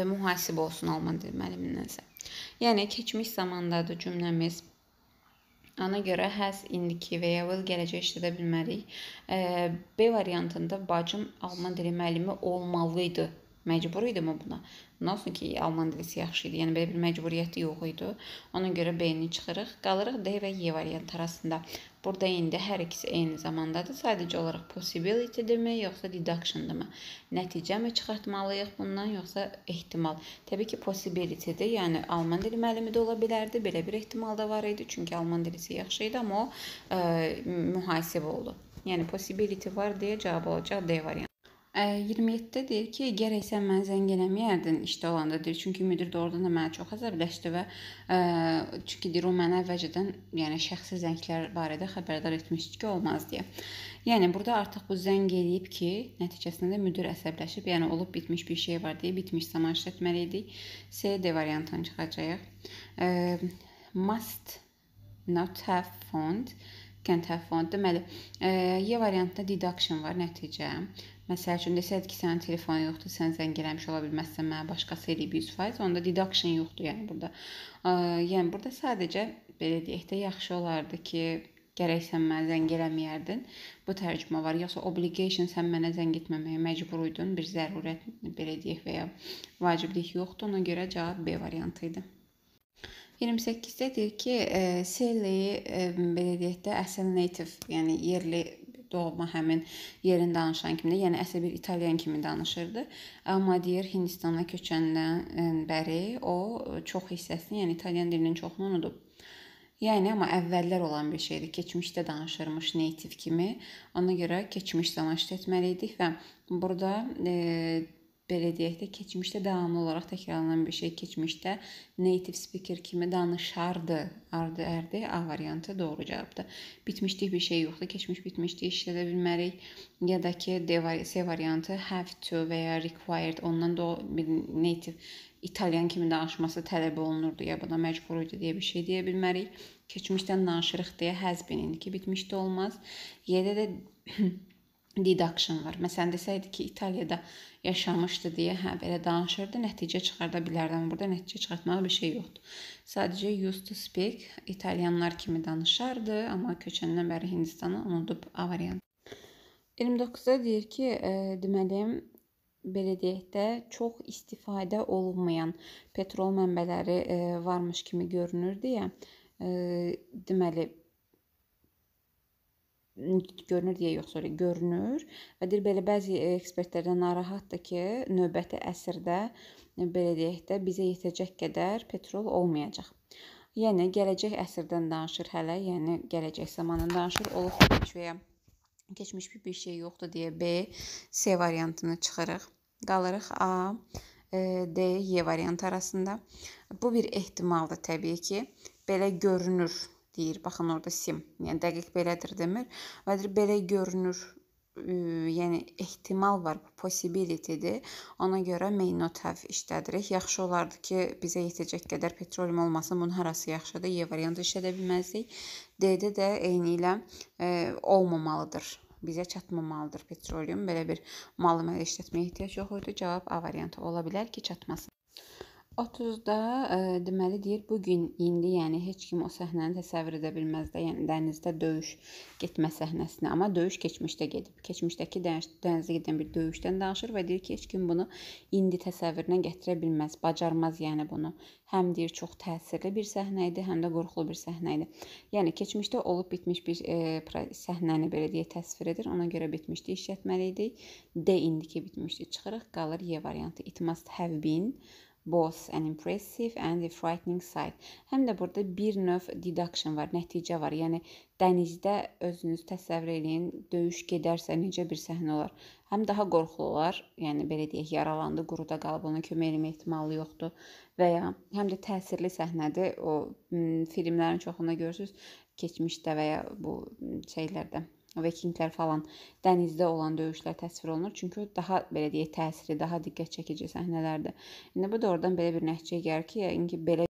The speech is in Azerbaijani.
və mühasibə olsun alman dil müəlliminənsə. Yəni keçmiş zamandadır cümləmiz. Ona görə has, indiki və ya will gələcək işlədə bilmərik. B variantında bacım alman dili müəllimi olmalı idi Məcbur idim o buna. Nosun ki, alman dilisi yaxşı idi. Yəni belə bir məcburiyyəti yox idi. Ona görə B-ni çıxırıq. Qalırıq D və Y e variant arasında. Burada indi hər ikisi eyni zamandadır. Sadəcə olaraq possibility-dimi, yoxsa deduction-dımı? Nəticəmi çıxartmalıyıq bundan, yoxsa ehtimal? Təbii ki, possibility-dir. Yəni alman dili müəllimi də ola bilərdi. Belə bir ehtimal da var idi. Çünki alman dilisi yaxşı idi, amma o e, ə, mühasib oldu. Yəni possibility var deyə cavab olacaq D variantı. 27-də deyir ki, gərək sən mənə zəng eləməyərdin işdə olanda deyir. Çünki müdir doğrudan da məni çox əzabləşdi və ə, çünki deyir o mənə əvvəlcədən, yəni şəxsi zənglər barədə xəbərdar etmişdi ki, olmaz deyə. Yəni burada artıq bu zəng eləyib ki, nəticəsində də müdir əsəbləşib, yəni olub bitmiş bir şey var deyə bitmiş zaman işlətməli idik. C D variantını çıxacağıq. Ə, must not have found Kəntəfon. Deməli, E variantında deduction var nəticə. Məsəl üçün desək ki, sənin telefonun yoxdur, sən zəng eləmiş ola bilməzsən, mənə başqası eləyib 100%, onda deduction yoxdur, yəni burada. E, yəni burada sadəcə belə deyək də yaxşı olardı ki, gərək sən mənə zəng eləməyərdin. Bu tərcümə var. Yoxsa obligation sən mənə zəng etməməyə məcbur idin, bir zərurət belə deyək və ya vaciblik yoxdur. Ona görə cavab B variantı idi. 28-də deyir ki, e, Selli e, belə deyək də əsl native, yəni yerli doğma həmin yerin danışan kimi, yəni əsl bir italyan kimi danışırdı. Amma deyir Hindistana köçəndən e, bəri o çox hissəsini, yəni italyan dilinin çoxunu unudub. Yəni amma əvvəllər olan bir şeydir. Keçmişdə danışırmış native kimi. Ona görə keçmiş danışdı etməli idik və burada e, belə deyək də, keçmişdə davamlı olaraq təkrarlanan bir şey keçmişdə native speaker kimi danışardı. Ardı ərdi A variantı doğru cavabdır. Bitmişlik bir şey yoxdur. Keçmiş bitmişlik işlədə bilmərik. Ya da ki D C variantı have to və ya required ondan da bir native İtalyan kimi danışması tələb olunurdu ya buna məcbur idi deyə bir şey deyə bilmərik. Keçmişdən danışırıq deyə həzbin indiki bitmişdə olmaz. Yerdə də deduction var. Məsələn desəydi ki, İtaliyada yaşamışdı deyə, hə, belə danışırdı, nəticə çıxarda bilərdim. Burada nəticə çıxartmağa bir şey yoxdur. Sadəcə used to speak italyanlar kimi danışardı, amma köçəndən bəri Hindistanı unudub A variantı. 29-da deyir ki, e, deməli belə deyək də çox istifadə olunmayan petrol mənbələri e, varmış kimi görünür deyə, e, deməli görünür deyə yox, sorry, görünür. Və deyir belə bəzi e, ekspertlərdən narahatdır ki, növbəti əsrdə e, belə deyək də bizə yetəcək qədər petrol olmayacaq. Yəni gələcək əsrdən danışır hələ, yəni gələcək zamandan danışır. Olub heç və ya keçmiş bir şey yoxdur deyə B, C variantını çıxırıq. Qalırıq A, e, D, Y variantı arasında. Bu bir ehtimaldır təbii ki. Belə görünür deyir. Baxın orada sim. Yəni dəqiq belədir demir. Və deyir belə görünür. Yəni ehtimal var, possibility-dir. Ona görə may not have işlədirik. Yaxşı olardı ki, bizə yetəcək qədər petrolum olmasın. Bunun harası yaxşıdır? Y variantı işlədə bilməzdik. D-də də eyni ilə e, olmamalıdır bizə çatmamalıdır petrolum. Belə bir malı mələ işlətməyə ehtiyac yox idi. Cavab A variantı ola bilər ki, çatmasın. 30-da e, deməli deyir bu gün indi, yəni heç kim o səhnəni təsəvvür edə bilməz də, yəni dənizdə döyüş getmə səhnəsini, amma döyüş keçmişdə gedib. Keçmişdəki dəniz, dənizə gedən bir döyüşdən danışır və deyir ki, heç kim bunu indi təsəvvürünə gətirə bilməz, bacarmaz yəni bunu. Həm deyir çox təsirli bir səhnə idi, həm də qorxulu bir səhnə idi. Yəni keçmişdə olub bitmiş bir e, səhnəni belə deyə təsvir edir. Ona görə bitmişdi, işlətməli idik. D indiki bitmişdi. Çıxırıq, qalır Y e variantı. It must have been both an impressive and a frightening sight. Həm də burada bir növ deduction var, nəticə var. Yəni dənizdə özünüz təsəvvür eləyin, döyüş gedərsə necə bir səhnə olar. Həm daha qorxulu olar, yəni belə deyək, yaralandı, quruda qalıb ona kömək etmə ehtimalı yoxdur və ya həm də təsirli səhnədir. O hmm, filmlərin çoxunda görürsüz, keçmişdə və ya bu hmm, şeylərdə Vikinglər falan dənizdə olan döyüşlər təsvir olunur. Çünki daha belə deyək təsiri, daha diqqət çəkici səhnələrdir. İndi bu da oradan belə bir nəticə gəlir ki, yəqin ki belə